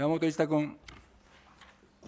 山本一太君。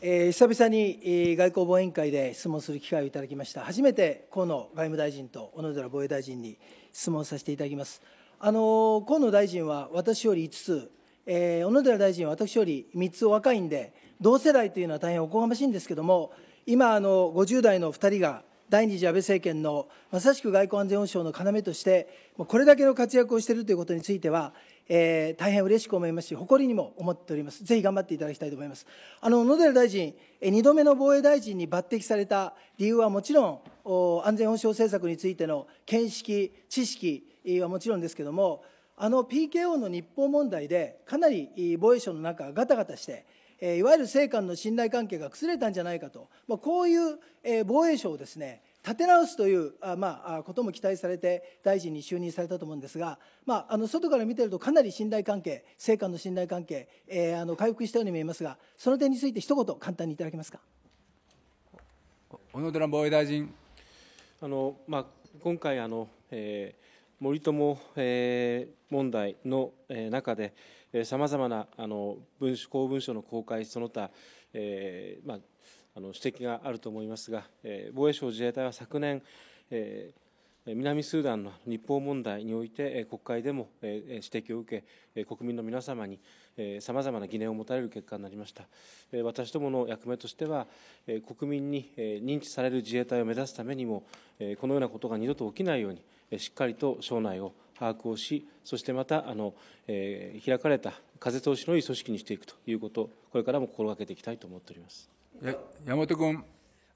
えー、久々に外交防衛委員会で質問する機会をいただきました、初めて河野外務大臣と小野寺防衛大臣に質問させていただきます。あの河野大臣は私より5つ、えー、小野寺大臣は私より3つ若いんで、同世代というのは大変おこがましいんですけども、今あの、50代の2人が第二次安倍政権のまさしく外交安全保障の要として、これだけの活躍をしているということについては、えー、大変嬉しく思いますし、誇りにも思っております、ぜひ頑張っていただきたいと思います。あの野寺大臣、2度目の防衛大臣に抜擢された理由はもちろん、安全保障政策についての見識、知識はもちろんですけれども、あの PKO の日報問題で、かなり防衛省の中がガタガタして、えいわゆる政官の信頼関係が崩れたんじゃないかと、まあ、こういう、え防衛省をですね立て直すというあ、まあ、ことも期待されて大臣に就任されたと思うんですが、まあ、あの外から見てるとかなり信頼関係政官の信頼関係、えー、あの回復したように見えますがその点について一言簡単にいただけますか小野寺防衛大臣あの、まあ、今回あの、えー、森友、えー、問題の、え中で、さまざまなあの文書公文書の公開、その他、えーまあ、あの指摘があると思いますが、えー、防衛省自衛隊は昨年、えー、南スーダンの日報問題において、国会でも指摘を受け、国民の皆様にさまざまな疑念を持たれる結果になりました。私どもの役目としては、国民に認知される自衛隊を目指すためにも、このようなことが二度と起きないように、しっかりと省内を把握をし、そしてまたあの、えー、開かれた風通しのいい組織にしていくということ、これからも心がけていきたいと思っております山本君。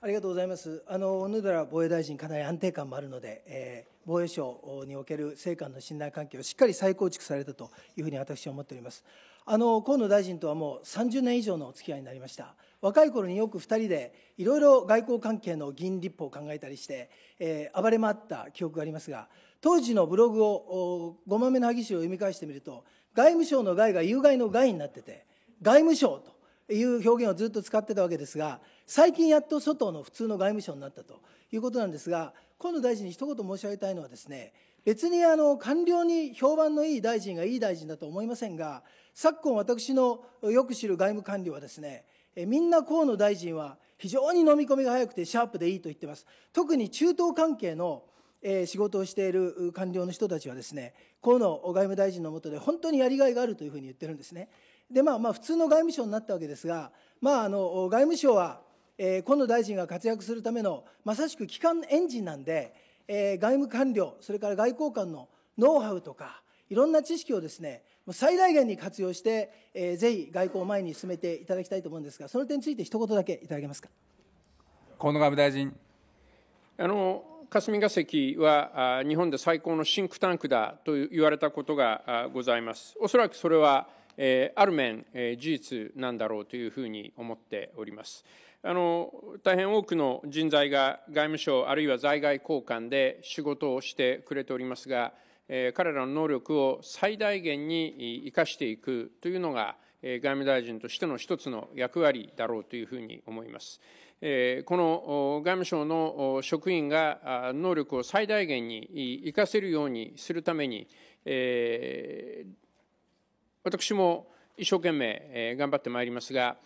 ありがとうございます。あの小野寺防衛大臣、かなり安定感もあるので、えー、防衛省における政官の信頼関係をしっかり再構築されたというふうに私は思っております。あの河野大臣とはもう30年以上のお付き合いになりました。若い頃によく2人でいろいろ外交関係の議員立法を考えたりして、えー、暴れ回った記憶がありますが当時のブログをごまめの萩市を読み返してみると外務省の外が有害の害になってて外務省という表現をずっと使ってたわけですが最近やっと外の普通の外務省になったということなんですが河野大臣に一言申し上げたいのはですね別にあの官僚に評判のいい大臣がいい大臣だと思いませんが昨今私のよく知る外務官僚はですねみんな河野大臣は非常に飲み込みが早くてシャープでいいと言ってます特に中東関係のえ仕事をしている官僚の人たちはですね河野外務大臣のもとで本当にやりがいがあるというふうに言ってるんですね。でまあまあ普通の外務省になったわけですが、まあ、あの外務省は、え河野大臣が活躍するためのまさしく基幹エンジンなんで、え外務官僚それから外交官のノウハウとかいろんな知識をですね最大限に活用して、えー、ぜひ外交を前に進めていただきたいと思うんですがその点について一言だけいただけますか河野外務大臣あの霞が関は日本で最高のシンクタンクだと言われたことがございます。おそらくそれはある面事実なんだろうというふうに思っております。あの大変多くの人材が外務省あるいは在外交換で仕事をしてくれておりますが、彼らの能力を最大限に生かしていくというのが外務大臣としての一つの役割だろうというふうに思います。この外務省の職員が能力を最大限に生かせるようにするために、私も一生懸命頑張ってまいりますが、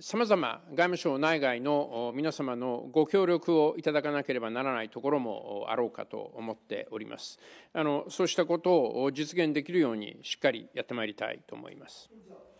さまざま外務省内外の皆様のご協力をいただかなければならないところもあろうかと思っております。あのそうしたことを実現できるようにしっかりやってまいりたいと思います。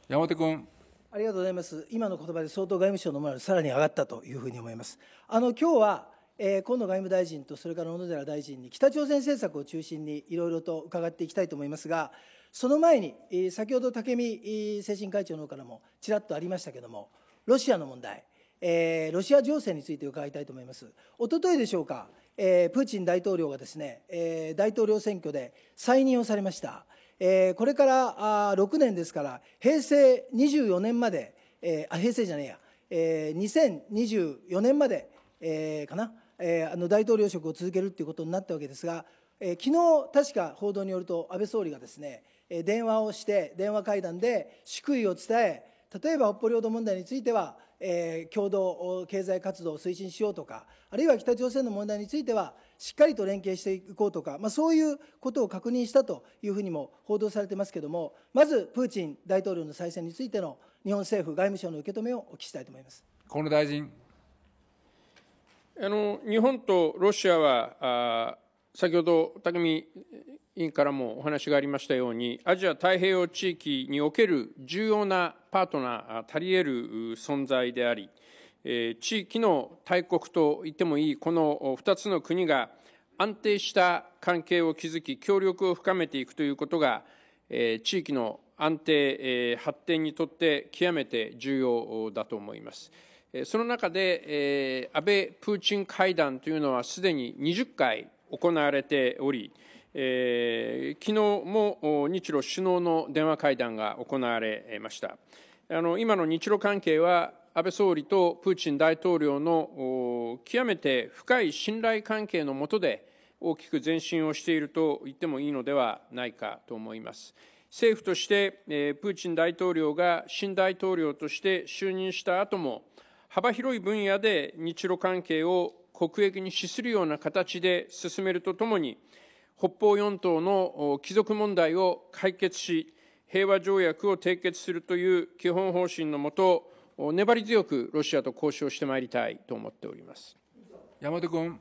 山手君。ありがとうございます。今の言葉で相当外務省の前にさらに上がったというふうに思います。あの今日は、えー、河野外務大臣とそれから小野寺大臣に北朝鮮政策を中心にいろいろと伺っていきたいと思いますが、その前に、えー、先ほど武見精神会長の方からもちらっとありましたけれども、ロシアの問題、えー、ロシア情勢について伺いたいと思います。一昨日でしょうか、えー、プーチン大統領がですね、えー、大統領選挙で再任をされました。えー、これからあ6年ですから平成24年まで、えー、あ平成じゃねえや、えー、2024年まで、えー、かな、えー、あの大統領職を続けるということになったわけですが、えー、昨日確か報道によると安倍総理がですね、えー、電話をして電話会談で祝意を伝え例えば北方領土問題については、えー、共同経済活動を推進しようとかあるいは北朝鮮の問題についてはしっかりと連携していこうとか、まあ、そういうことを確認したというふうにも報道されてますけれどもまずプーチン大統領の再選についての日本政府外務省の受け止めをお聞きしたいと思います河野大臣あの日本とロシアはあ先ほど匠委員からもお話がありましたようにアジア太平洋地域における重要なパートナーたり得る存在であり地域の大国と言ってもいいこの2つの国が安定した関係を築き協力を深めていくということが地域の安定発展にとって極めて重要だと思います。その中で安倍・プーチン会談というのはすでに20回行われており、昨日も日露首脳の電話会談が行われました。あの今の日露関係は安倍総理とプーチン大統領の極めて深い信頼関係の下で、大きく前進をしていると言ってもいいのではないかと思います。政府として、プーチン大統領が新大統領として就任した後も、幅広い分野で日露関係を国益に資するような形で進めるとともに、北方四島の貴族問題を解決し、平和条約を締結するという基本方針のもと、粘り強くロシアと交渉してまいりたいと思っております山本君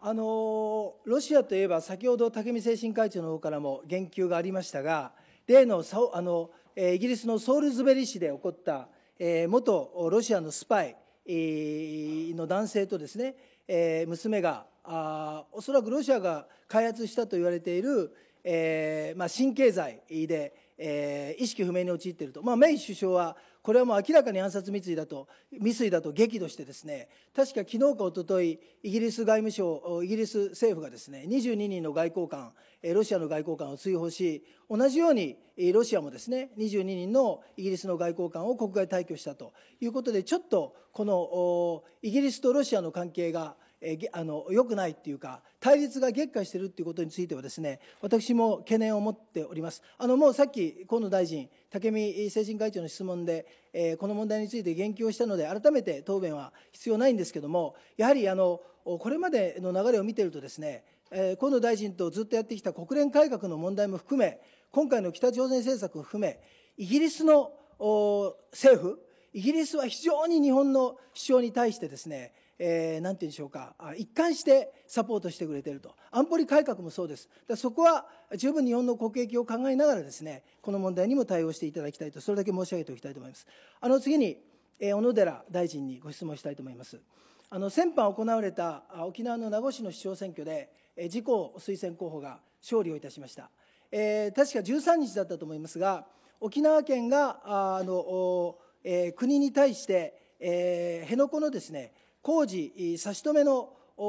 あのロシアといえば先ほど武見精神会長の方からも言及がありましたが例のあのイギリスのソウルズベリ市で起こった、えー、元ロシアのスパイの男性とですね、えー、娘があおそらくロシアが開発したと言われている、えーまあ、新経済で、えー、意識不明に陥っていると、まあ、メイ首相はこれはもう明らかに暗殺未遂だと未遂だと激怒してですね確か昨日か一昨日イギリス外務省イギリス政府がですね22人の外交官ロシアの外交官を追放し同じようにロシアもですね22人のイギリスの外交官を国外退去したということでちょっとこのイギリスとロシアの関係がえあの良くないっていうか対立が激化しているっていうことについてはですね私も懸念を持っておりますあのもうさっき河野大臣武見政審会長の質問で、えー、この問題について言及をしたので改めて答弁は必要ないんですけどもやはりあのこれまでの流れを見てるとですね、えー、河野大臣とずっとやってきた国連改革の問題も含め今回の北朝鮮政策を含めイギリスの政府イギリスは非常に日本の主張に対してですねえー、て言うんでしょうか一貫してサポートしてくれていると安保理改革もそうですだそこは十分日本の国益を考えながらですねこの問題にも対応していただきたいとそれだけ申し上げておきたいと思いますあの次に、えー、小野寺大臣にご質問したいと思いますあの先般行われた沖縄の名護市の市長選挙で、えー、自公推薦候補が勝利をいたしました、えー、確か13日だったと思いますが沖縄県があの、えー、国に対して、えー、辺野古のですね工事差し止めのあ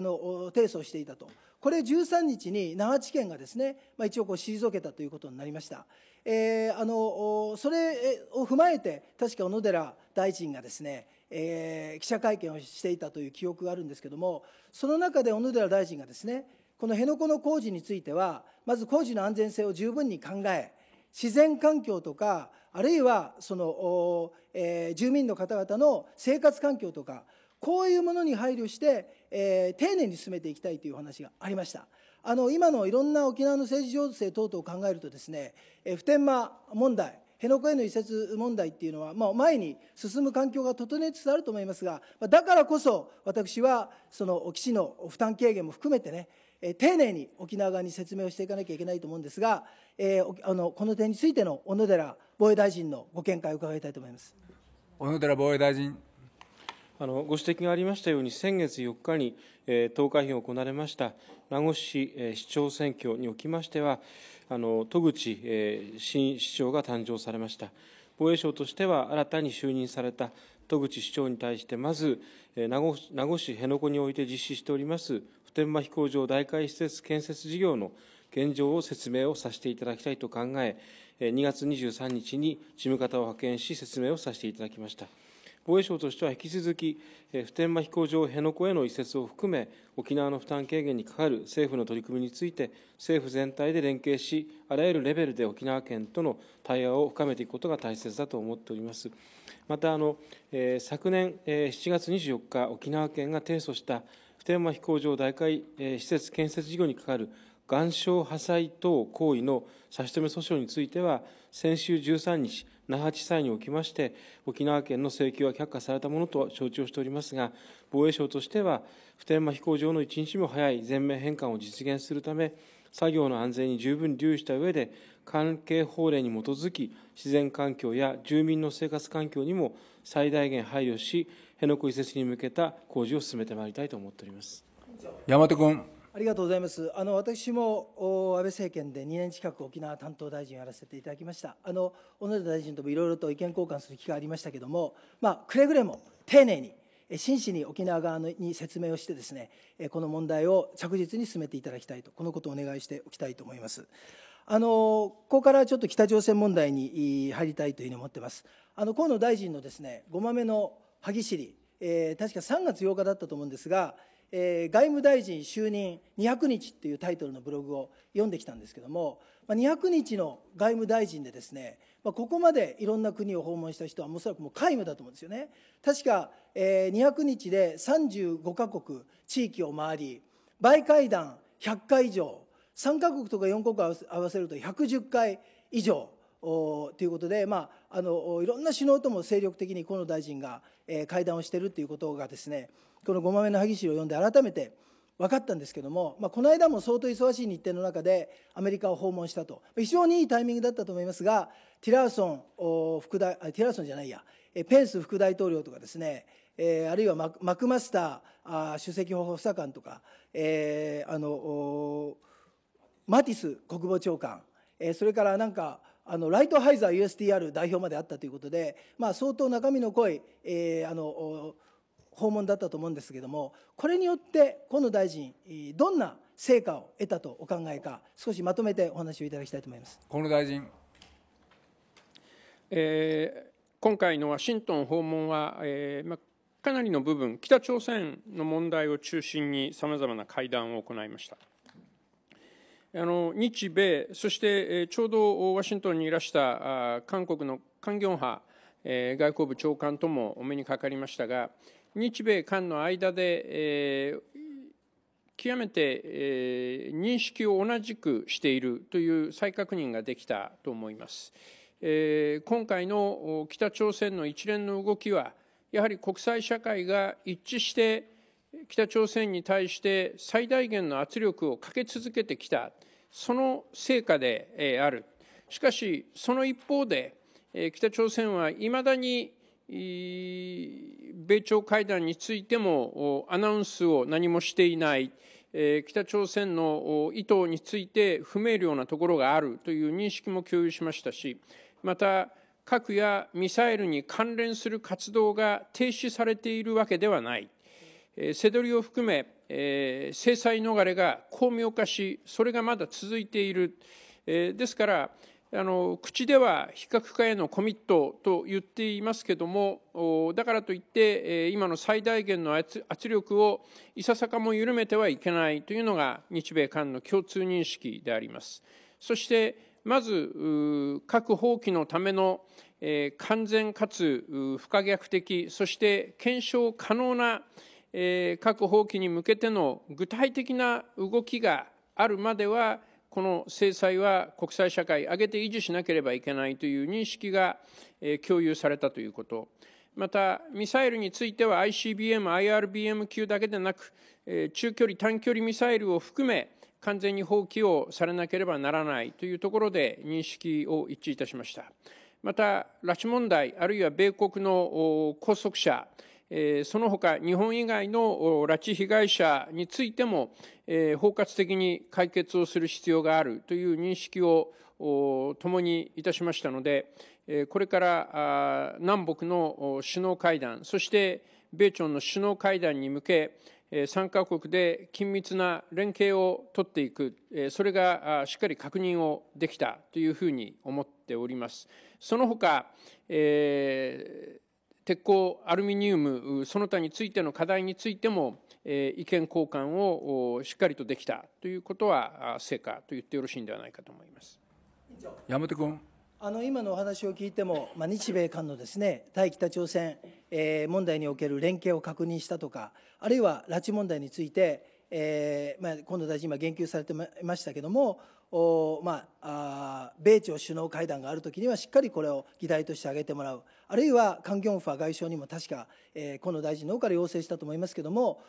の提訴をしていたと、これ13日に那覇地検がですね、まあ、一応こう退けたということになりました。えー、あのそれを踏まえて、確か小野寺大臣がですね、えー、記者会見をしていたという記憶があるんですけれども、その中で小野寺大臣がですね、この辺野古の工事については、まず工事の安全性を十分に考え、自然環境とか、あるいはその、えー、住民の方々の生活環境とか、こういうものに配慮して、えー、丁寧に進めていきたいという話がありました。あの今のいろんな沖縄の政治情勢等々を考えるとですね、えー、普天間問題辺野古への移設問題っていうのは、まあ、前に進む環境が整えつつあると思いますがだからこそ私はその基地の負担軽減も含めてね丁寧に沖縄側に説明をしていかなきゃいけないと思うんですが、えー、あのこの点についての小野寺防衛大臣のご見解を伺いたいと思います。小野寺防衛大臣あのご指摘がありましたように、先月4日に、えー、投開票が行われました名護市、えー、市長選挙におきましては、あの戸口、えー、新市長が誕生されました。防衛省としては新たに就任された戸口市長に対して、まず、えー、名護名護市辺野古において実施しております普天間飛行場大会施設建設事業の現状を説明をさせていただきたいと考え、2月23日に事務方を派遣し、説明をさせていただきました。防衛省としては引き続き、普天間飛行場辺野古への移設を含め、沖縄の負担軽減にかかる政府の取り組みについて、政府全体で連携し、あらゆるレベルで沖縄県との対話を深めていくことが大切だと思っております。またあの、えー、昨年、えー、7月24日、沖縄県が提訴した普天間飛行場大会、えー、施設建設事業にかかる岩礁破砕等行為の差し止め訴訟については、先週13日、那覇地裁におきまして、沖縄県の請求は却下されたものと承知をしておりますが、防衛省としては、普天間飛行場の一日も早い全面返還を実現するため、作業の安全に十分留意した上で、関係法令に基づき、自然環境や住民の生活環境にも最大限配慮し、辺野古移設に向けた工事を進めてまいりたいと思っております。山手君。ありがとうございます。あの私も安倍政権で2年近く沖縄担当大臣をやらせていただきました。あの小野田大臣ともいろいろと意見交換する機会ありましたけども、まあ、くれぐれも丁寧に真摯に沖縄側に説明をしてですね、この問題を着実に進めていただきたいとこのことをお願いしておきたいと思います。あのここからちょっと北朝鮮問題に入りたいというふうに思ってます。あの河野大臣のですね、5番目の歯ぎしり、えー、確か3月8日だったと思うんですが。えー、外務大臣就任200日っていうタイトルのブログを読んできたんですけども、まあ、200日の外務大臣でですね、まあ、ここまでいろんな国を訪問した人はおそらくもう皆無だと思うんですよね確か、えー、200日で35カ国地域を回り倍会談100回以上3カ国とか4国合わせると110回以上ということで、まあ、あのいろんな首脳とも精力的に河野大臣が、えー、会談をしているということがですねこの「ごまめの萩市」を読んで改めて分かったんですけども、まあ、この間も相当忙しい日程の中でアメリカを訪問したと非常にいいタイミングだったと思いますがティラーソン副大ティラーソンじゃないやペンス副大統領とかですねえあるいはマクマスター首席補佐官とか、えあのマティス国防長官、えそれからなんかあのライトハイザー USTR 代表まであったということで、まあ、相当中身の濃い、えー、あの訪問だったと思うんですけれどもこれによって河野大臣どんな成果を得たとお考えか少しまとめてお話をいただきたいと思います河野大臣、えー、今回のワシントン訪問は、えーまかなりの部分、北朝鮮の問題を中心にさまざまな会談を行いました。あの日米、そしてちょうどワシントンにいらした韓国のカン・ギョンハ外交部長官ともお目にかかりましたが、日米韓の間で、えー、極めて、えー、認識を同じくしているという再確認ができたと思います。えー、今回の北朝鮮の一連の動きは、やはり国際社会が一致して、北朝鮮に対して最大限の圧力をかけ続けてきた、その成果である。しかし、その一方で、北朝鮮はいまだに米朝会談についてもアナウンスを何もしていない、北朝鮮の意図について不明瞭なところがあるという認識も共有しましたし、また、核やミサイルに関連する活動が停止されているわけではない、セドリを含め、制裁逃れが巧妙化し、それがまだ続いている。ですから、あの口では非核化へのコミットと言っていますけどもだからといって今の最大限の圧力をいささかも緩めてはいけないというのが日米韓の共通認識であります。そしてまず核放棄のための完全かつ不可逆的そして検証可能な核放棄に向けての具体的な動きがあるまではこの制裁は国際社会上げて維持しなければいけないという認識が共有されたということ。またミサイルについては ICBM、IRBM 級だけでなく中距離、短距離ミサイルを含め完全に放棄をされなければならないというところで認識を一致いたしました。また拉致問題あるいは米国の拘束者その他日本以外の拉致被害者についても包括的に解決をする必要があるという認識を共にいたしましたのでこれから南北の首脳会談そして米朝の首脳会談に向け3カ国で緊密な連携を取っていく、それがしっかり確認をできたというふうに思っております。その他、えー鉄鋼、アルミニウム、その他についての課題についても、意見交換をしっかりとできたということは成果と言ってよろしいんではないかと思います山手君あの今のお話を聞いても、まあ、日米韓のです、ね、対北朝鮮、えー、問題における連携を確認したとか、あるいは拉致問題について、えーまあ、今度大臣、今、言及されてましたけれども、まあ、米朝首脳会談があるときにはしっかりこれを議題として挙げてもらうあるいはカン・ギョンファ外相にも確か、えー、河野大臣の方から要請したと思いますけれども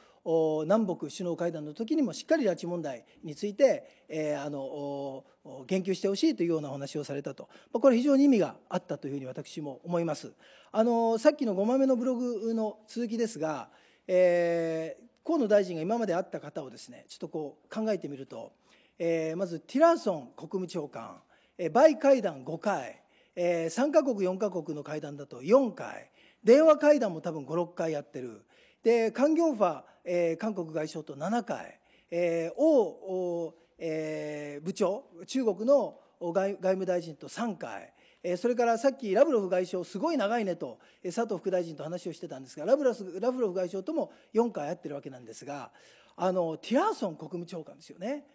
南北首脳会談の時にもしっかり拉致問題について、えー、あの言及してほしいというようなお話をされたとこれ非常に意味があったというふうに私も思います。あのさっきの5枚目のブログの続きですが、えー、河野大臣が今まで会った方をですねちょっとこう考えてみると。えー、まずティラーソン国務長官、えー、倍会談5回、えー、3か国4か国の会談だと4回電話会談も多分56回やってるでカン・ギョンファ、えー、韓国外相と7回、えー、王、えー、部長中国の外外務大臣と3回それからさっきラブロフ外相、すごい長いねと、佐藤副大臣と話をしてたんですが、ラブララブロフ外相とも4回会ってるわけなんですが、あのティラーソン国務長官ですよね、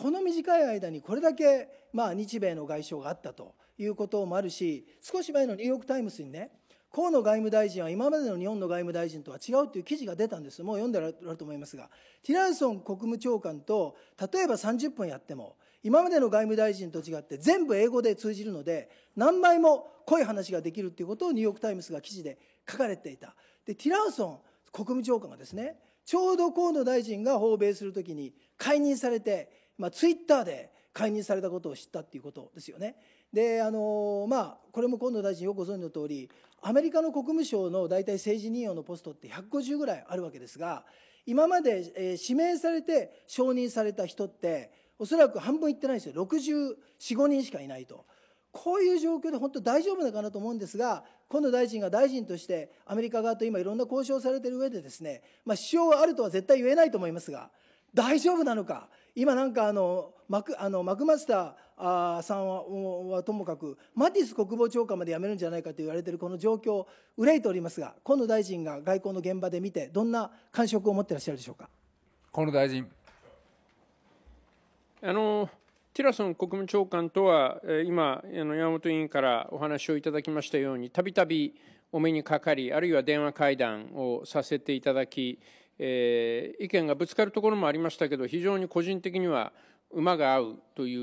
この短い間にこれだけ、まあ、日米の外相があったということもあるし少し前のニューヨーク・タイムズにね河野外務大臣は今までの日本の外務大臣とは違うという記事が出たんですもう読んでられると思いますがティラーソン国務長官と例えば30分やっても今までの外務大臣と違って全部英語で通じるので何倍も濃い話ができるということをニューヨーク・タイムズが記事で書かれていたでティラーソン国務長官がですねちょうど河野大臣が訪米するときに解任されてまあ、ツイッターで解任されたことを知ったっていうことですよね。であのまあこれも河野大臣よくご存知の通りアメリカの国務省の大体政治任用のポストって150ぐらいあるわけですが今まで、え指名されて承認された人っておそらく半分いってないんですよ645人しかいないと。こういう状況で本当大丈夫なのかなと思うんですが、河野大臣が大臣としてアメリカ側と今いろんな交渉をされている上でですね、まあ、主張はあるとは絶対言えないと思いますが、大丈夫なのか、今なんかあのマクあのマクマスターさんはともかくマティス国防長官まで辞めるんじゃないかと言われているこの状況憂いておりますが河野大臣が外交の現場で見てどんな感触を持ってらっしゃるでしょうか河野大臣あのティラソン国務長官とは今山本委員からお話をいただきましたようにたびたびお目にかかりあるいは電話会談をさせていただきえー、意見がぶつかるところもありましたけど非常に個人的には馬が合うとい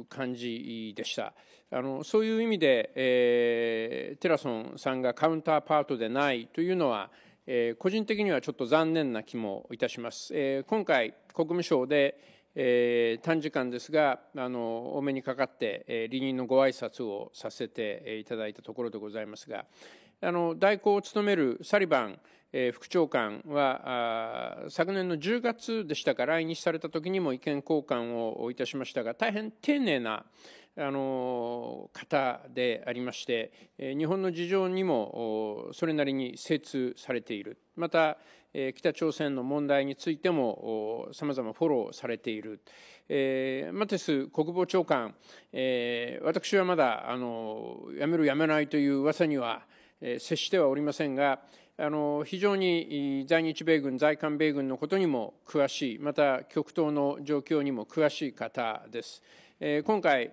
う感じでしたあのそういう意味で、えー、テラソンさんがカウンターパートでないというのは、えー、個人的にはちょっと残念な気もいたします、えー、今回国務省で、えー、短時間ですがあのお目にかかって、えー、離任のご挨拶をさせていただいたところでございますが、あの代行を務めるサリバン副長官は昨年の10月でしたか来日された時にも意見交換をいたしましたが大変丁寧なあの方でありまして日本の事情にもそれなりに精通されているまた北朝鮮の問題についてもさまざまフォローされている、マテス国防長官、私はまだあの辞める辞めないという噂には接してはおりませんが、あの非常に在日米軍、在韓米軍のことにも詳しい、また極東の状況にも詳しい方です。今回、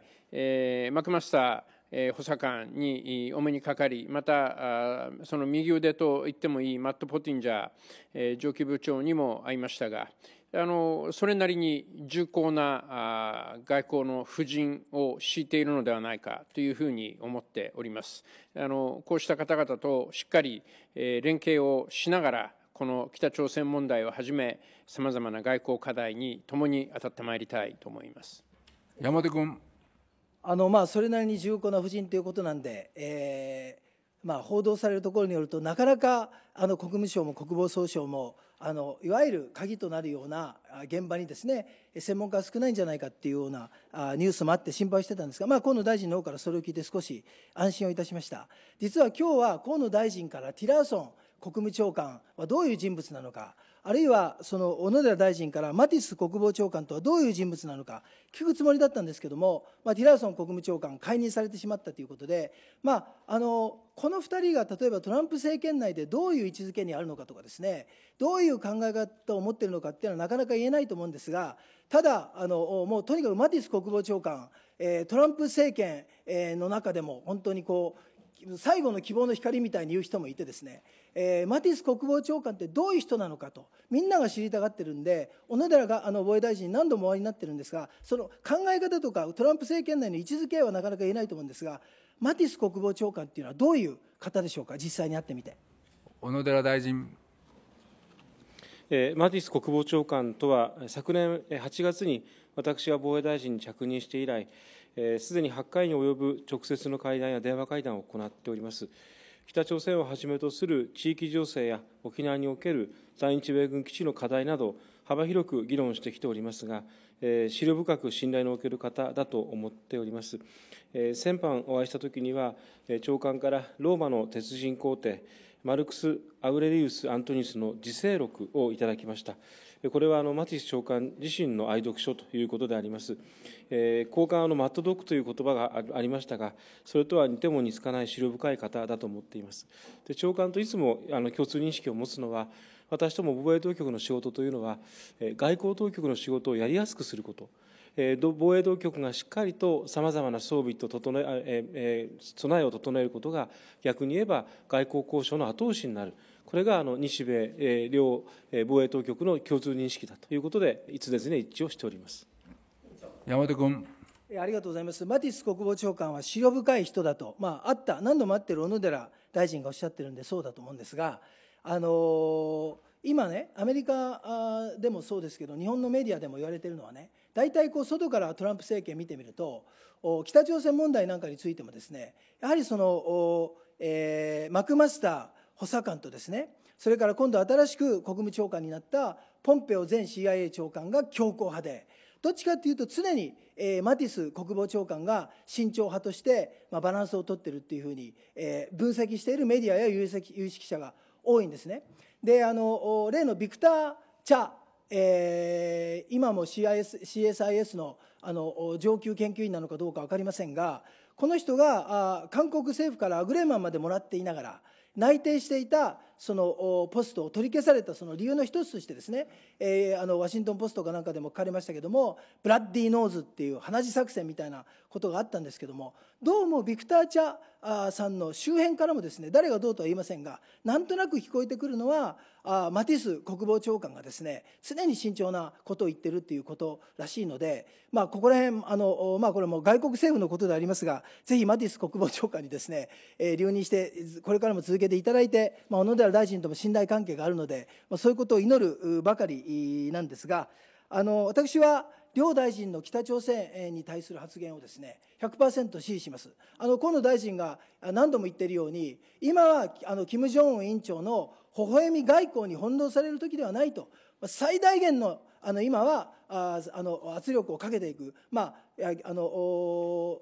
マクマスター補佐官にお目にかかり、またその右腕と言ってもいいマット・ポティンジャー上級部長にも会いましたが、あのそれなりに重厚な外交の布陣を敷いているのではないかというふうに思っております。あのこうした方々としっかり、えー、連携をしながらこの北朝鮮問題をはじめさまざまな外交課題に共に当たってまいりたいと思います。山手君あのまあ、それなりに重厚な布陣ということなんで、えーまあ、報道されるところによるとなかなかあの国務省も国防総省もあのいわゆる鍵となるような現場にですね専門家は少ないんじゃないかっていうようなニュースもあって心配してたんですが、まあ、河野大臣の方からそれを聞いて少し安心をいたしました実は今日は河野大臣からティラーソン国務長官はどういう人物なのかあるいはその小野寺大臣からマティス国防長官とはどういう人物なのか聞くつもりだったんですけども、まあ、ティラーソン国務長官解任されてしまったということで、まあ、あのこの2人が例えばトランプ政権内でどういう位置づけにあるのかとかですねどういう考え方を持っているのかっていうのはなかなか言えないと思うんですがただあのもうとにかくマティス国防長官トランプ政権の中でも本当にこう最後の希望の光みたいに言う人もいてですね、えー、マティス国防長官ってどういう人なのかとみんなが知りたがってるんで小野寺があの防衛大臣何度もお会いになってるんですがその考え方とかトランプ政権内の位置づけはなかなか言えないと思うんですがマティス国防長官っていうのはどういう方でしょうか実際に会ってみて。小野寺大臣えー、マティス国防長官とは昨年8月に私は防衛大臣に着任して以来、すでに8回に及ぶ直接の会談や電話会談を行っております。北朝鮮をはじめとする地域情勢や沖縄における在日米軍基地の課題など、幅広く議論してきておりますが、えー、資料深く信頼のおける方だと思っております。えー、先般お会いしたときには、長官からローマの鉄人皇帝、マルクス・アウレリウス・アントニスの自制録をいただきました。これはあのマティス長官自身の愛読書ということであります。えー、交換のマットドックという言葉がありましたが、それとは似ても似つかない資料深い方だと思っています。で長官といつもあの共通認識を持つのは、私ども防衛当局の仕事というのは、外交当局の仕事をやりやすくすること。防衛当局がしっかりとさまざまな装備と整え備えを整えることが、逆に言えば外交交渉の後押しになる、これがあの日米両防衛当局の共通認識だということで、いつですね一致をしております山手君。ありがとうございますマティス国防長官は資料深い人だと、まあ、あった何度も会ってる小野寺大臣がおっしゃってるんでそうだと思うんですが、あのー、今ねアメリカでもそうですけど日本のメディアでも言われてるのはね大体こう外からトランプ政権見てみると北朝鮮問題なんかについてもですねやはりその、えー、マクマスター補佐官とですねそれから今度新しく国務長官になったポンペオ前 CIA 長官が強硬派でどっちかっていうと常に、えー、マティス国防長官が慎重派として、まあ、バランスを取ってるっていうふうに、えー、分析しているメディアや有識有識者が多いんですね。であの例のビクター・チャ、えー、今も CS CSIS のあの上級研究員なのかどうか分かりませんがこの人があ韓国政府からアグレーマンまでもらっていながら内定していたそのポストを取り消されたその理由の一つとしてですね、えー、あのワシントン・ポストかなんかでも書かれましたけどもブラッディ・ノーズっていう鼻血作戦みたいなことがあったんですけどもどうもビクター・チャさんの周辺からもですね誰がどうとは言いませんがなんとなく聞こえてくるのはあマティス国防長官がですね常に慎重なことを言ってるっていうことらしいので、まあ、ここら辺あの、まあ、これも外国政府のことでありますがぜひマティス国防長官にですね、えー、留任してこれからも続けていただいて、まあ、小野寺原大臣とも信頼関係があるので、まあ、そういうことを祈るばかりなんですが、あの私は両大臣の北朝鮮に対する発言をですね100%支持します。あの河野大臣が何度も言っているように、今はあの金正恩委員長の微笑み外交に翻弄される時ではないと、最大限のあの今はあの圧力をかけていく、まあ、あの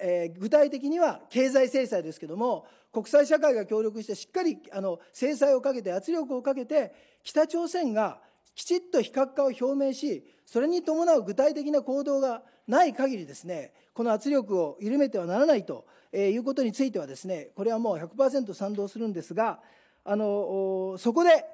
えー、具体的には経済制裁ですけども国際社会が協力してしっかりあの制裁をかけて圧力をかけて北朝鮮がきちっと非核化を表明しそれに伴う具体的な行動がない限りですねこの圧力を緩めてはならないと、いうことについてはですねこれはもう100%賛同するんですがあのそこで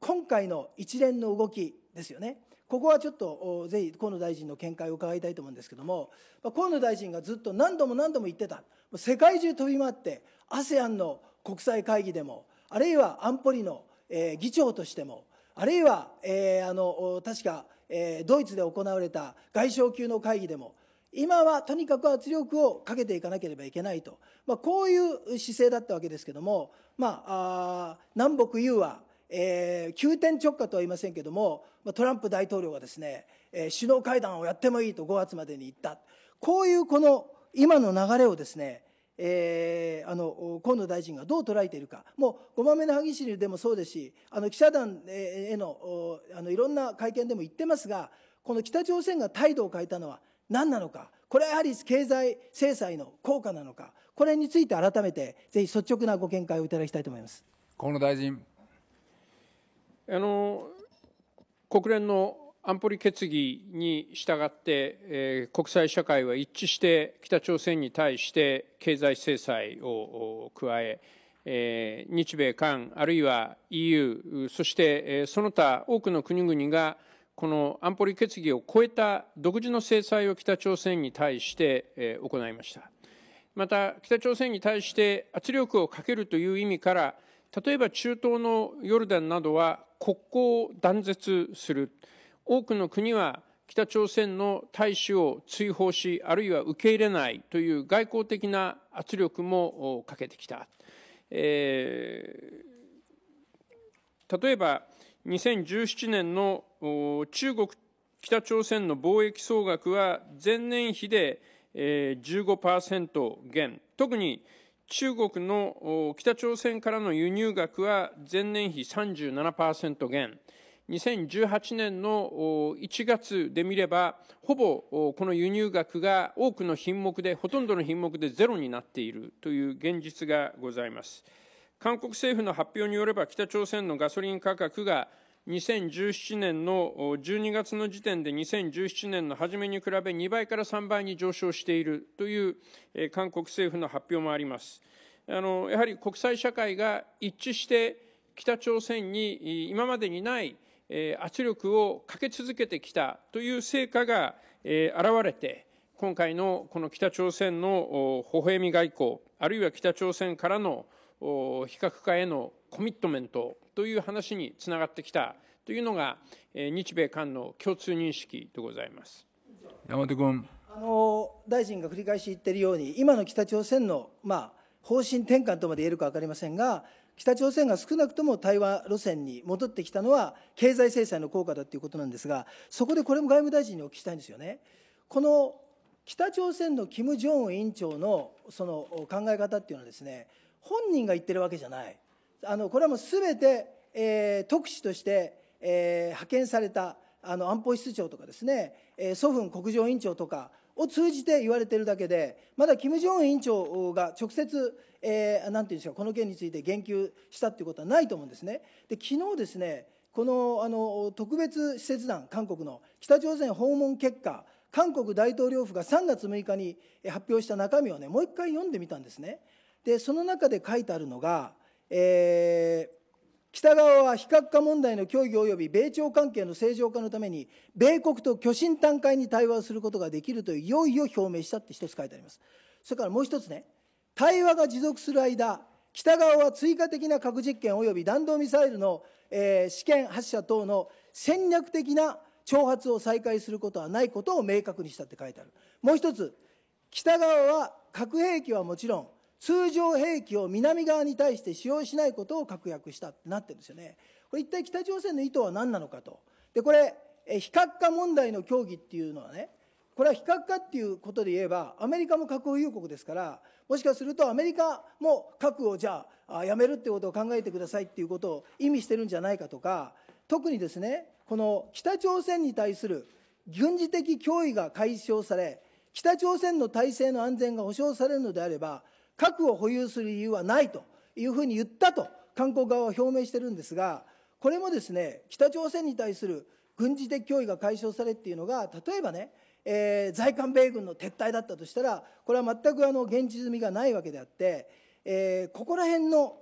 今回の一連の動きですよねここはちょっとぜひ河野大臣の見解を伺いたいと思うんですけども、河野大臣がずっと何度も何度も言ってた、世界中飛び回って、ASEAN の国際会議でも、あるいは安保理の、え議長としても、あるいは、えー、あの確か、えー、ドイツで行われた外相級の会議でも、今はとにかく圧力をかけていかなければいけないと、まあ、こういう姿勢だったわけですけども、まあ、あ南北融和えー、急転直下とは言いませんけどもトランプ大統領がですね、えー、首脳会談をやってもいいと5月までに言ったこういうこの今の流れをですね、えー、あの河野大臣がどう捉えているかもう5番目の萩市でもそうですしあの記者団へのあのいろんな会見でも言ってますがこの北朝鮮が態度を変えたのは何なのかこれはやはり経済制裁の効果なのかこれについて改めてぜひ率直なご見解をいただきたいと思います河野大臣あの国連の安保理決議に従って、えー、国際社会は一致して北朝鮮に対して経済制裁を加ええー、日米韓あるいは EU そして、えー、その他多くの国々がこの安保理決議を超えた独自の制裁を北朝鮮に対して、えー、行いましたまた北朝鮮に対して圧力をかけるという意味から例えば中東のヨルダンなどは国交を断絶する多くの国は北朝鮮の大使を追放しあるいは受け入れないという外交的な圧力もかけてきた、えー、例えば2017年の中国北朝鮮の貿易総額は前年比で15%減特に中国の北朝鮮からの輸入額は前年比37%減。2018年の1月で見れば、ほぼこの輸入額が多くの品目で、ほとんどの品目でゼロになっているという現実がございます。韓国政府の発表によれば、北朝鮮のガソリン価格が2017年の12月の時点で2017年の初めに比べ2倍から3倍に上昇しているという韓国政府の発表もあります。あのやはり国際社会が一致して北朝鮮に今までにない圧力をかけ続けてきたという成果が現れて今回のこの北朝鮮の微笑み外交あるいは北朝鮮からの非核化へのコミットメントという話につながってきたというのが、え日米韓の共通認識でございます山本君あの大臣が繰り返し言っているように今の北朝鮮の、まあ、方針転換とまで言えるか分かりませんが北朝鮮が少なくとも対話路線に戻ってきたのは経済制裁の効果だということなんですがそこでこれも外務大臣にお聞きしたいんですよね。この北朝鮮の金正恩委員長のその考え方っていうのはですね本人が言ってるわけじゃないあのこれはもうすべて、えー、特使として、えー、派遣されたあの安保室長とかですね、えー、祖父国情委員長とかを通じて言われてるだけで、まだ金正恩委員長が直接、えー、なんていうんですか、この件について言及したっていうことはないと思うんですね。で昨日ですねこのあの特別施設団、韓国の北朝鮮訪問結果、韓国大統領府が3月6日に発表した中身をね、もう一回読んでみたんですね。で、その中で書いてあるのが、えー、北側は非核化問題の協議及び米朝関係の正常化のために米国と巨神段階に対話することができるという用意を表明したって一つ書いてありますそれからもう一つね対話が持続する間北側は追加的な核実験及び弾道ミサイルの、えー、試験発射等の戦略的な挑発を再開することはないことを明確にしたって書いてあるもう一つ北側は核兵器はもちろん通常兵器を南側に対して使用しないことを確約したってなってるんですよね。これ一体北朝鮮の意図は何なのかと。でこれ非核化問題の協議っていうのはねこれは非核化っていうことで言えばアメリカも核保有国ですからもしかするとアメリカも核をじゃあやめるってことを考えてくださいっていうことを意味してるんじゃないかとか特にですねこの北朝鮮に対する軍事的脅威が解消され北朝鮮の体制の安全が保障されるのであれば核を保有する理由はないというふうに言ったと韓国側は表明してるんですがこれもですね北朝鮮に対する軍事的脅威が解消されっていうのが例えばね、えー、在韓米軍の撤退だったとしたらこれは全くあの現実味がないわけであって、えー、ここら辺の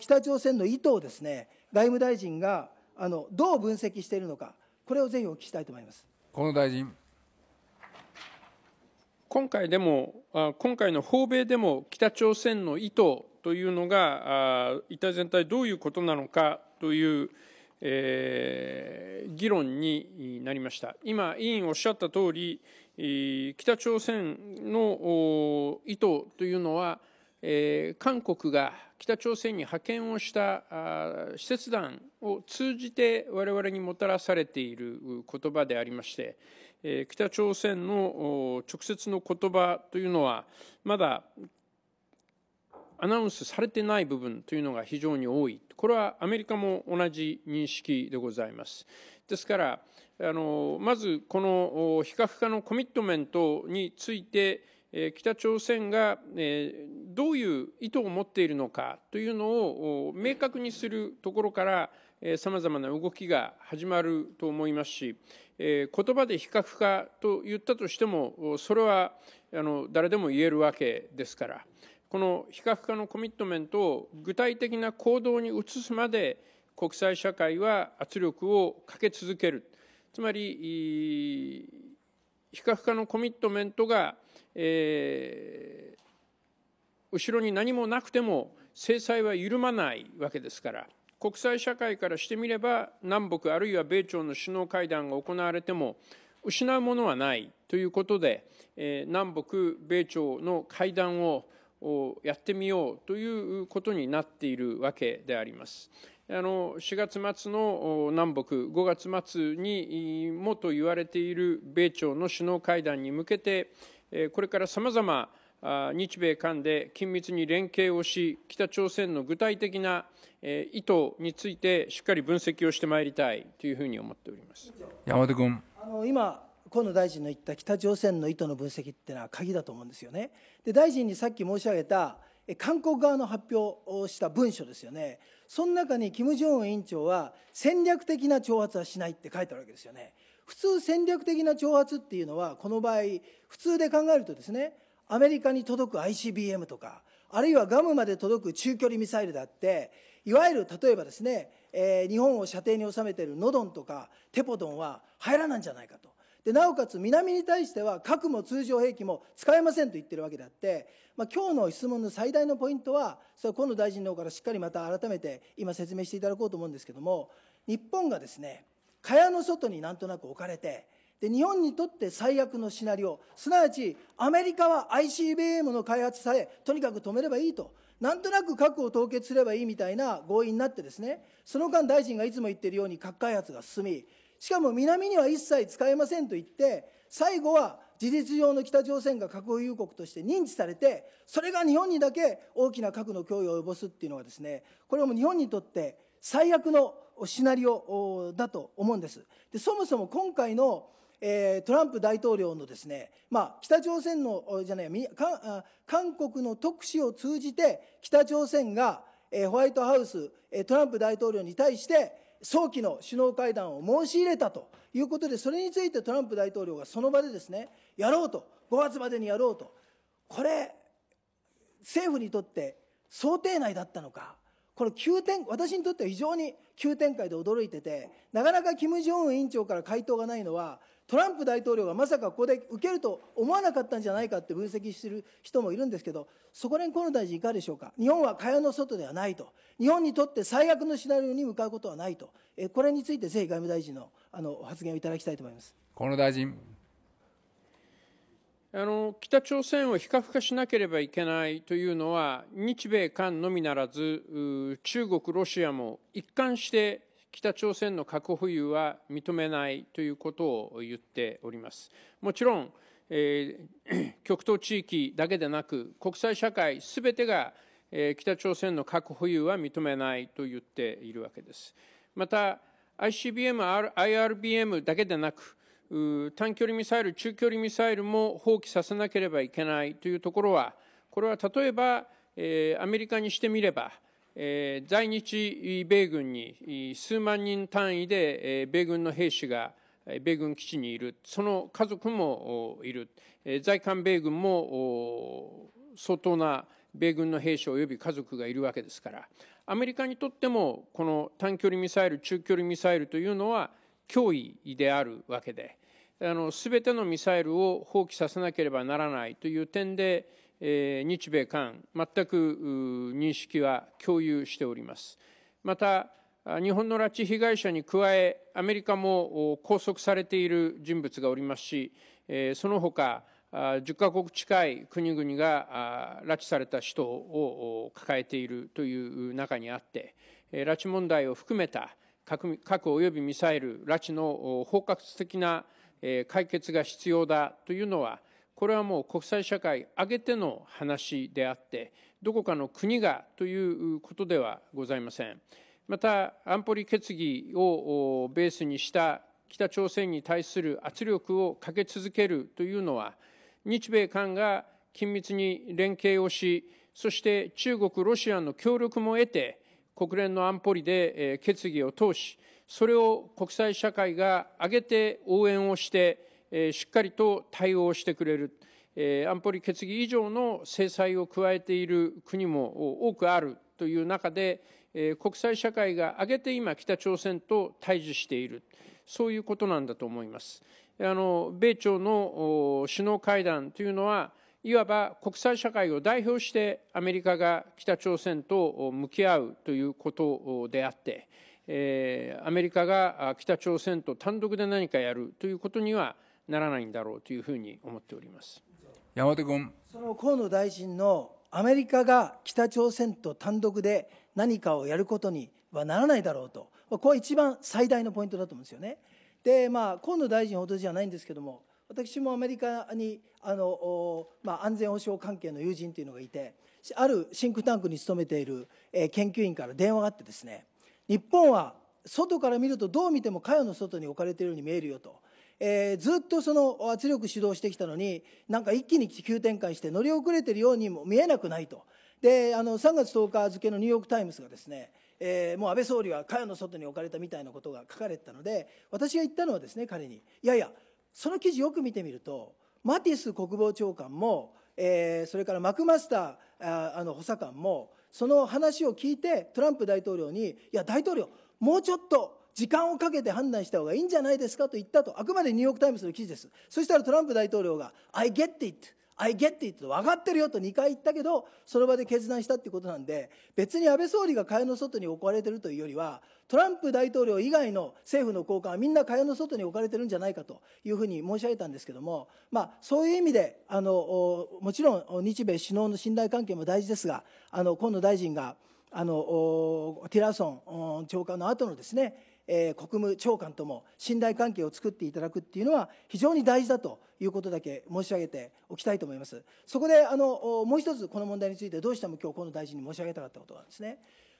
北朝鮮の意図をですね外務大臣があのどう分析しているのかこれをぜひお聞きしたいと思います。河野大臣今回でも今回の訪米でも北朝鮮の意図というのが一体全体どういうことなのかという、えー、議論になりました今委員おっしゃった通り北朝鮮の意図というのは、えー、韓国が北朝鮮に派遣をした使節団を通じて我々にもたらされている言葉でありまして北朝鮮の直接の言葉というのはまだアナウンスされてない部分というのが非常に多いこれはアメリカも同じ認識でございます。ですからあのまずこの非核化のコミットメントについて北朝鮮がどういう意図を持っているのかというのを明確にするところからさまざまな動きが始まると思いますし言葉で非核化と言ったとしてもそれはあの誰でも言えるわけですからこの非核化のコミットメントを具体的な行動に移すまで国際社会は圧力をかけ続けるつまり非核化のコミットメントが、えー、後ろに何もなくても制裁は緩まないわけですから国際社会からしてみれば南北あるいは米朝の首脳会談が行われても失うものはないということで、えー、南北米朝の会談をやってみようということになっているわけであります。あの4月末の南北、5月末にもと言われている米朝の首脳会談に向けて、これからさまざま日米韓で緊密に連携をし、北朝鮮の具体的な意図についてしっかり分析をしてまいりたいというふうに思っております山手君あの今、河野大臣の言った北朝鮮の意図の分析っていうのは鍵だと思うんですよね。で大臣にさっき申し上げた韓国側の発表をした文書ですよね、その中に金正恩委員長は戦略的な挑発はしないって書いてあるわけですよね普通戦略的な挑発っていうのはこの場合普通で考えるとですねアメリカに届く ICBM とかあるいはガムまで届く中距離ミサイルだっていわゆる例えばですね、えー、日本を射程に収めているノドンとかテポドンは入らないんじゃないかとでなおかつ南に対しては核も通常兵器も使えませんと言ってるわけであって、まあ、今日の質問の最大のポイントはそれは河野大臣の方からしっかりまた改めて今説明していただこうと思うんですけども日本がですね蚊帳の外になんとなく置かれてで日本にとって最悪のシナリオすなわちアメリカは ICBM の開発さえとにかく止めればいいとなんとなく核を凍結すればいいみたいな合意になってですねその間大臣がいつも言っているように核開発が進みしかも南には一切使えませんと言って最後は事実上の北朝鮮が核保有国として認知されてそれが日本にだけ大きな核の脅威を及ぼすっていうのはですねこれも日本にとって最悪のシナリオだと思うんです。でそもそも今回のえー、トランプ大統領のですね、まあ、北朝鮮のじゃない韓国の特使を通じて北朝鮮が、えホワイトハウス、えトランプ大統領に対して早期の首脳会談を申し入れたということで、それについてトランプ大統領がその場でですね、やろうと、5月までにやろうと、これ、政府にとって想定内だったのか、この急転、私にとっては非常に急展開で驚いてて、なかなか金正恩委員長から回答がないのは、トランプ大統領がまさかここで受けると思わなかったんじゃないかって分析してる人もいるんですけど、そこら辺河野大臣いかがでしょうか。日本は蚊帳の外ではないと。日本にとって最悪のシナリオに向かうことはないと。えこれについてぜひ外務大臣のあの発言をいただきたいと思います。河野大臣。あの北朝鮮を非核化しなければいけないというのは、日米韓のみならず、中国、ロシアも一貫して北朝鮮の核保有は認めないということを言っております。もちろん、えー、極東地域だけでなく国際社会すべてが、えー、北朝鮮の核保有は認めないと言っているわけです。また ICBM、IRBM だけでなく短距離ミサイル、中距離ミサイルも放棄させなければいけないというところはこれは例えば、えー、アメリカにしてみれば在日米軍に数万人単位で、米軍の兵士が米軍基地にいる、その家族もいる、在韓米軍も相当な米軍の兵士及び家族がいるわけですから、アメリカにとっても、この短距離ミサイル、中距離ミサイルというのは脅威であるわけで、すべてのミサイルを放棄させなければならないという点で、日米韓、全く認識は共有しております。また、日本の拉致被害者に加え、アメリカも拘束されている人物がおりますし、その他、10カ国近い国々が拉致された人を抱えているという中にあって、拉致問題を含めた核お及びミサイル、拉致の包括的な解決が必要だというのは、これはもう国際社会挙げての話であってどこかの国がということではございませんまた安保理決議をベースにした北朝鮮に対する圧力をかけ続けるというのは日米韓が緊密に連携をしそして中国ロシアの協力も得て国連の安保理で決議を通しそれを国際社会が挙げて応援をしてしっかりと対応してくれる、安保理決議以上の制裁を加えている国も多くあるという中で、国際社会が挙げて今、北朝鮮と対峙している、そういうことなんだと思います。あの米朝の首脳会談というのは、いわば国際社会を代表してアメリカが北朝鮮と向き合うということであって、えアメリカが北朝鮮と単独で何かやるということにはならないんだろうというふうに思っております。山手君。その河野大臣のアメリカが北朝鮮と単独で何かをやることにはならないだろうと、これは一番最大のポイントだと思うんですよね。で、まあ、河野大臣ほどじゃないんですけども、私もアメリカにあの、まあ、安全保障関係の友人というのがいて、あるシンクタンクに勤めている研究員から電話があってですね、日本は外から見るとどう見てもかよの外に置かれているように見えるよとえー、ずっとその圧力主導してきたのになんか一気に急展開して乗り遅れてるようにも見えなくないとであの3月10日付のニューヨーク・タイムズがですねえー、もう安倍総理は蚊帳の外に置かれたみたいなことが書かれてたので私が言ったのはですね彼にいやいやその記事よく見てみるとマティス国防長官も、えー、それからマクマスターあの補佐官もその話を聞いてトランプ大統領にいや大統領もうちょっと時間をかけて判断した方がいいんじゃないですかと言ったとあくまでニューヨーク・タイムズの記事ですそしたらトランプ大統領が「I get it」I get it と分かってるよと2回言ったけどその場で決断したってことなんで別に安倍総理が蚊帳の外に置かれてるというよりはトランプ大統領以外の政府の高官はみんな蚊帳の外に置かれてるんじゃないかというふうに申し上げたんですけども、まあ、そういう意味であのもちろん日米首脳の信頼関係も大事ですがあの河野大臣があのティラーソン長官の後のですねえー、国務長官とも信頼関係を作っていただくっていうのは非常に大事だということだけ申し上げておきたいと思いますそこであのもう一つこの問題についてどうしても今日河野大臣に申し上げたかったことなんですね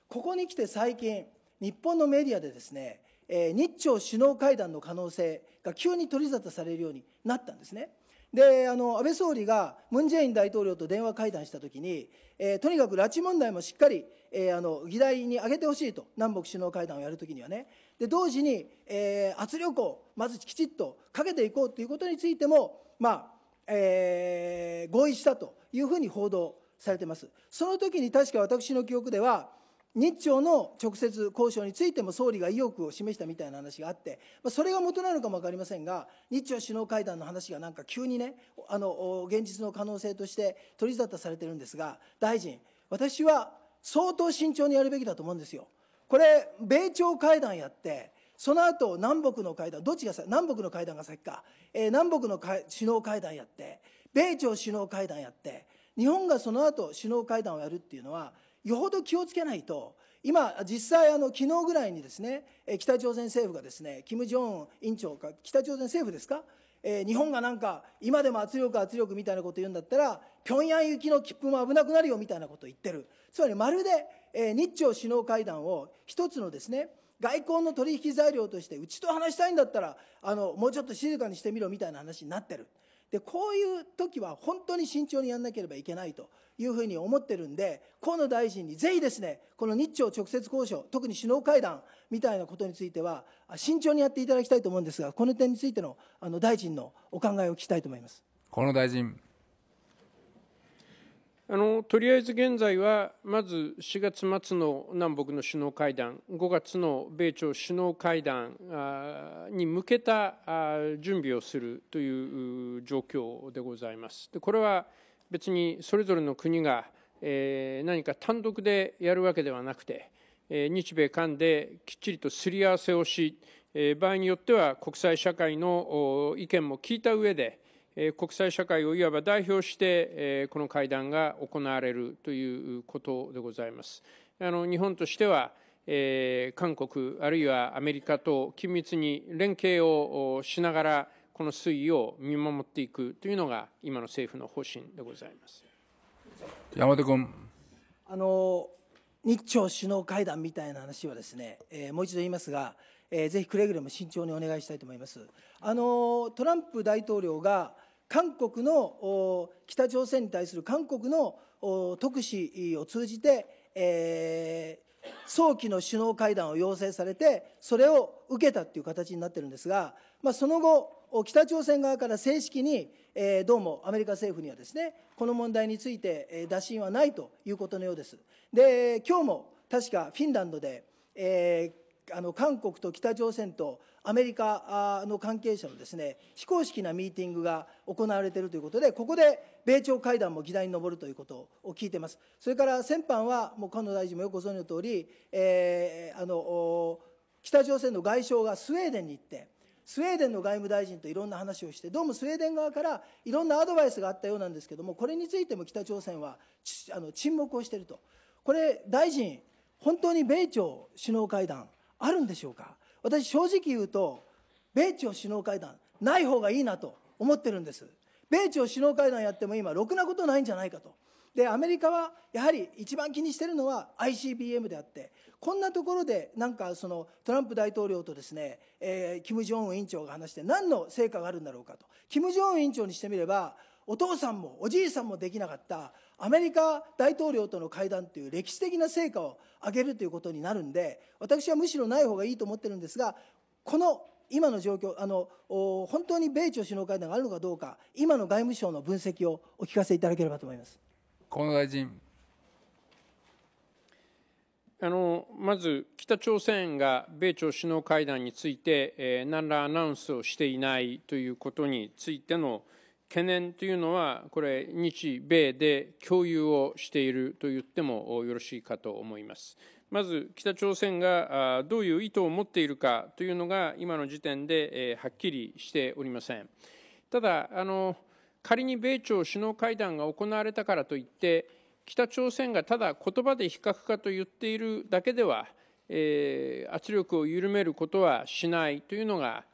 ここに来て最近日本のメディアでですね、えー、日朝首脳会談の可能性が急に取り沙汰されるようになったんですねであの安倍総理がムン・ジェイン大統領と電話会談したときに、えー、とにかく拉致問題もしっかり、えー、あの議題に挙げてほしいと、南北首脳会談をやるときにはね、で同時に、えー、圧力をまずきちっとかけていこうということについても、まあえー、合意したというふうに報道されてます。その時に確か私の記憶では日朝の直接交渉についても総理が意欲を示したみたいな話があって、まあ、それが元なのかも分かりませんが日朝首脳会談の話がなんか急にねあの現実の可能性として取り沙汰されてるんですが大臣私は相当慎重にやるべきだと思うんですよ。これ米朝会談やってその後南北の会談どっちが南北の会談が先か、えー、南北の首脳会談やって米朝首脳会談やって日本がその後首脳会談をやるっていうのはよほど気をつけないと今実際あの昨日ぐらいにですね北朝鮮政府がですね金正恩委員長か北朝鮮政府ですかえー、日本がなんか今でも圧力圧力みたいなこと言うんだったら平壌行きの切符も危なくなるよみたいなことを言ってるつまりまるでえ日朝首脳会談を一つのですね外交の取引材料としてうちと話したいんだったらあのもうちょっと静かにしてみろみたいな話になってるでこういう時は本当に慎重にやんなければいけないというふうに思ってるんで河野大臣にぜひですねこの日朝直接交渉特に首脳会談みたいなことについては慎重にやっていただきたいと思うんですがこの点についてのあの大臣のお考えを聞きたいと思います河野大臣あのとりあえず現在はまず4月末の南北の首脳会談5月の米朝首脳会談に向けた準備をするという状況でございます。でこれは別にそれぞれの国が、何か単独でやるわけではなくて、日米韓できっちりとすり合わせをし、場合によっては国際社会の意見も聞いた上で国際社会をいわば代表してこの会談が行われるということでございます。あの日本としては韓国あるいはアメリカと緊密に連携をしながらこの推移を見守っていくというのが今の政府の方針でございます。山手君あの日朝首脳会談みたいな話はですね、えもう一度言いますが、えぜひくれぐれも慎重にお願いしたいと思います。あのトランプ大統領が韓国の北朝鮮に対する韓国の特使を通じて、えー、早期の首脳会談を要請されてそれを受けたという形になってるんですが、まあ、その後北朝鮮側から正式に、えー、どうもアメリカ政府にはですねこの問題について打診はないということのようです。で今日も確かフィンランドで、えー、あの韓国と北朝鮮とアメリカの関係者のですね非公式なミーティングが行われているということで、ここで米朝会談も議題に上るということを聞いています、それから先般は、もう菅野大臣もよくご存じのとおり、えー、あの北朝鮮の外相がスウェーデンに行って、スウェーデンの外務大臣といろんな話をして、どうもスウェーデン側からいろんなアドバイスがあったようなんですけども、これについても北朝鮮はあの沈黙をしていると、これ、大臣、本当に米朝首脳会談、あるんでしょうか。私正直言うと米朝首脳会談ない方がいいなと思ってるんです米朝首脳会談やっても今ろくなことないんじゃないかとでアメリカはやはり一番気にしてるのは ICBM であってこんなところでなんかそのトランプ大統領とですね、えー、キム・ジョンウン委員長が話して何の成果があるんだろうかとキム・ジョンウン委員長にしてみればお父さんもおじいさんもできなかったアメリカ大統領との会談という歴史的な成果を上げるということになるんで私はむしろない方がいいと思ってるんですがこの今の状況あの本当に米朝首脳会談があるのかどうか今の外務省の分析をお聞かせいただければと思います河野大臣あのまず北朝鮮が米朝首脳会談について、えー、何らアナウンスをしていないということについての、懸念というのは、これ、日米で共有をしていると言ってもよろしいかと思います。まず北朝鮮がどういう意図を持っているかというのが今の時点ではっきりしておりません。ただあの仮に米朝首脳会談が行われたからといって北朝鮮がただ言葉で非核化と言っているだけでは、えー、圧力を緩めることはしないというのが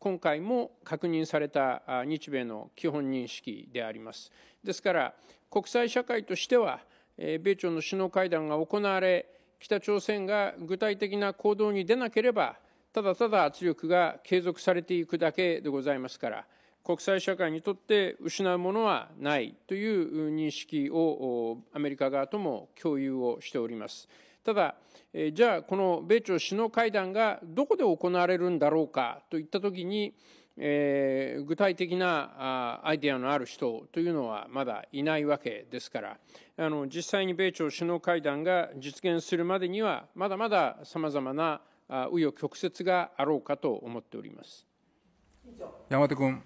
今回も確認された日米の基本認識であります。ですから国際社会としては米朝の首脳会談が行われ北朝鮮が具体的な行動に出なければただただ圧力が継続されていくだけでございますから国際社会にとって失うものはないという認識をアメリカ側とも共有をしております。ただ、えじゃあこの米朝首脳会談がどこで行われるんだろうかといったときに、えー、具体的なアイデアのある人というのはまだいないわけですからあの実際に米朝首脳会談が実現するまでにはまだまださまざまな紆余曲折があろうかと思っております山手君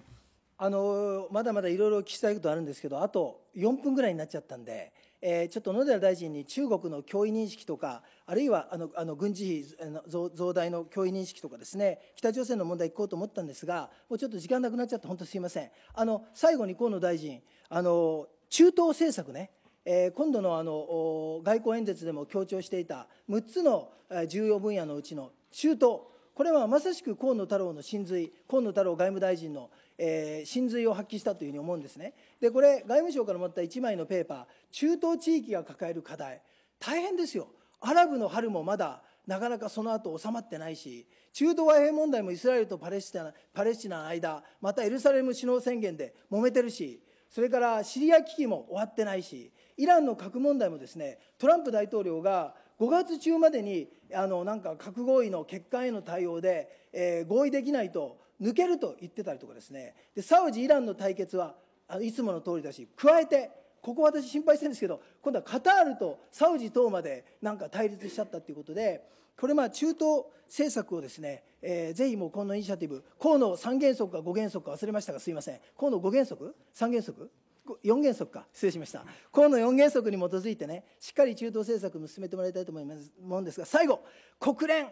あのまだまだいろいろ聞きたいことあるんですけどあと4分ぐらいになっちゃったんでえー、ちょっと野寺大臣に中国の脅威認識とか、あるいはあのあの軍事費増大の脅威認識とかですね、北朝鮮の問題、行こうと思ったんですが、もうちょっと時間なくなっちゃって、本当すみません、あの最後に河野大臣、あの中東政策ね、えー、今度のあの外交演説でも強調していた6つの重要分野のうちの中東、これはまさしく河野太郎の真髄、河野太郎外務大臣のえー、真髄を発揮したというふうに思うんですねでこれ外務省からもらった1枚のペーパー中東地域が抱える課題大変ですよアラブの春もまだなかなかその後収まってないし中東和平問題もイスラエルとパレスチナパレスチナの間またエルサレム首脳宣言で揉めてるしそれからシリア危機も終わってないしイランの核問題もですねトランプ大統領が5月中までにあのなんか核合意の欠陥への対応で、えー、合意できないと抜けると言ってたりとかですねでサウジ、イランの対決はあいつもの通りだし加えてここ私心配してるんですけど今度はカタールとサウジ等までなんか対立しちゃったということでこれまあ中東政策をですね、えー、ぜひもうこのイニシアティブ河野3原則か5原則か忘れましたがすいません河野5原則 ?3 原則4原則か失礼しました河野4原則に基づいてねしっかり中東政策も進めてもらいたいと思いますもんですが最後国連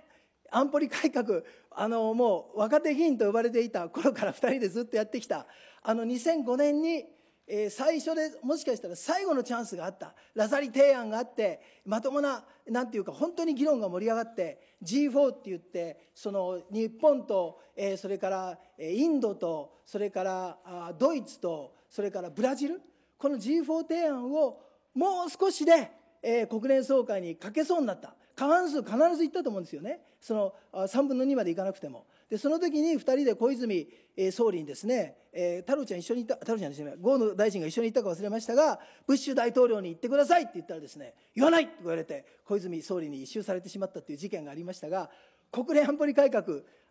安保理改革あのもう若手議員と呼ばれていた頃から2人でずっとやってきたあの2005年に、えー、最初でもしかしたら最後のチャンスがあったラザリ提案があってまともな何ていうか本当に議論が盛り上がって G4 って言ってその日本と、えー、それからインドとそれからドイツとそれからブラジルこの G4 提案をもう少しで、えー、国連総会にかけそうになった。過半数必ずいったと思うんですよねその3分の2までいかなくてもでその時に2人で小泉、え総理にですね、えー、太郎ちゃん一緒に行った太郎ちゃんですね河野大臣が一緒に行ったか忘れましたがブッシュ大統領に行ってくださいって言ったらですね言わないって言われて小泉総理に一蹴されてしまったという事件がありましたが国連安保理改革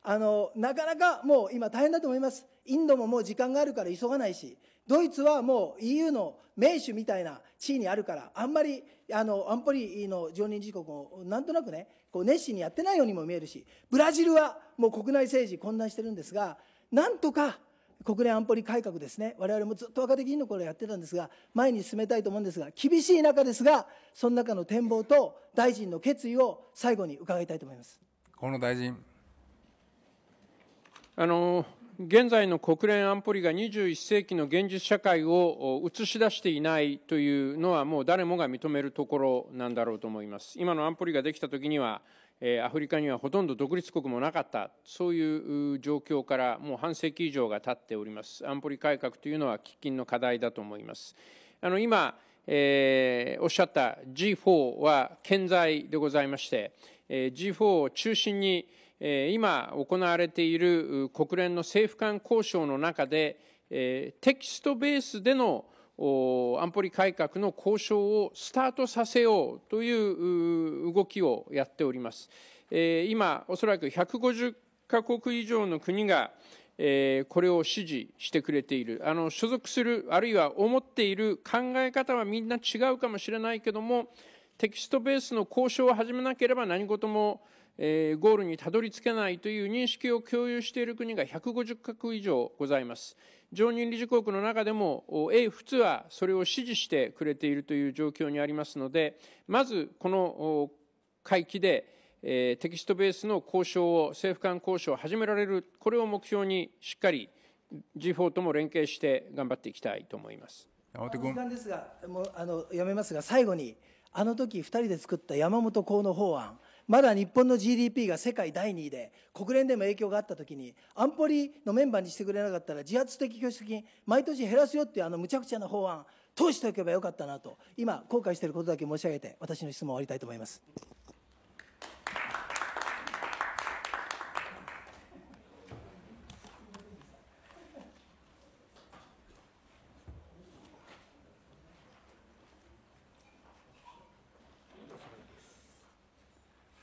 あのなかなかもう今大変だと思いますインドももう時間があるから急がないしドイツはもう EU の盟主みたいな地位にあるからあんまりあの安保理の常任理事国もなんとなくねこう熱心にやってないようにも見えるしブラジルはもう国内政治混乱してるんですがなんとか国連安保理改革ですね我々もずっと若手議員の頃やってたんですが前に進めたいと思うんですが厳しい中ですがその中の展望と大臣の決意を最後に伺いたいと思います河野大臣あの現在の国連安保理が21世紀の現実社会を映し出していないというのはもう誰もが認めるところなんだろうと思います今の安保理ができた時にはアフリカにはほとんど独立国もなかったそういう状況からもう半世紀以上が経っております安保理改革というのは喫緊の課題だと思いますあの今、えー、おっしゃった G4 は健在でございまして、え G4 を中心に今行われている国連の政府間交渉の中でテキストベースでの安保理改革の交渉をスタートさせようという動きをやっております。今、おそらく150カ国以上の国がこれを支持してくれているあの所属するあるいは思っている考え方はみんな違うかもしれないけどもテキストベースの交渉を始めなければ何事もえー、ゴールにたどり着けないという認識を共有している国が150か国以上ございます。常任理事国の中でも英仏はそれを支持してくれているという状況にありますのでまずこの会期で、えー、テキストベースの交渉を政府間交渉を始められるこれを目標にしっかり G4 とも連携して頑張っていきたいと思います。時間ですがもうあのやめますが最後にあの時2人で作った山本河野法案まだ日本の GDP が世界第2位で国連でも影響があったときに安保理のメンバーにしてくれなかったら自発的拠出金毎年減らすよっていうあの無茶苦茶な法案通しておけばよかったなと今後悔していることだけ申し上げて私の質問を終わりたいと思います。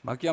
마귀와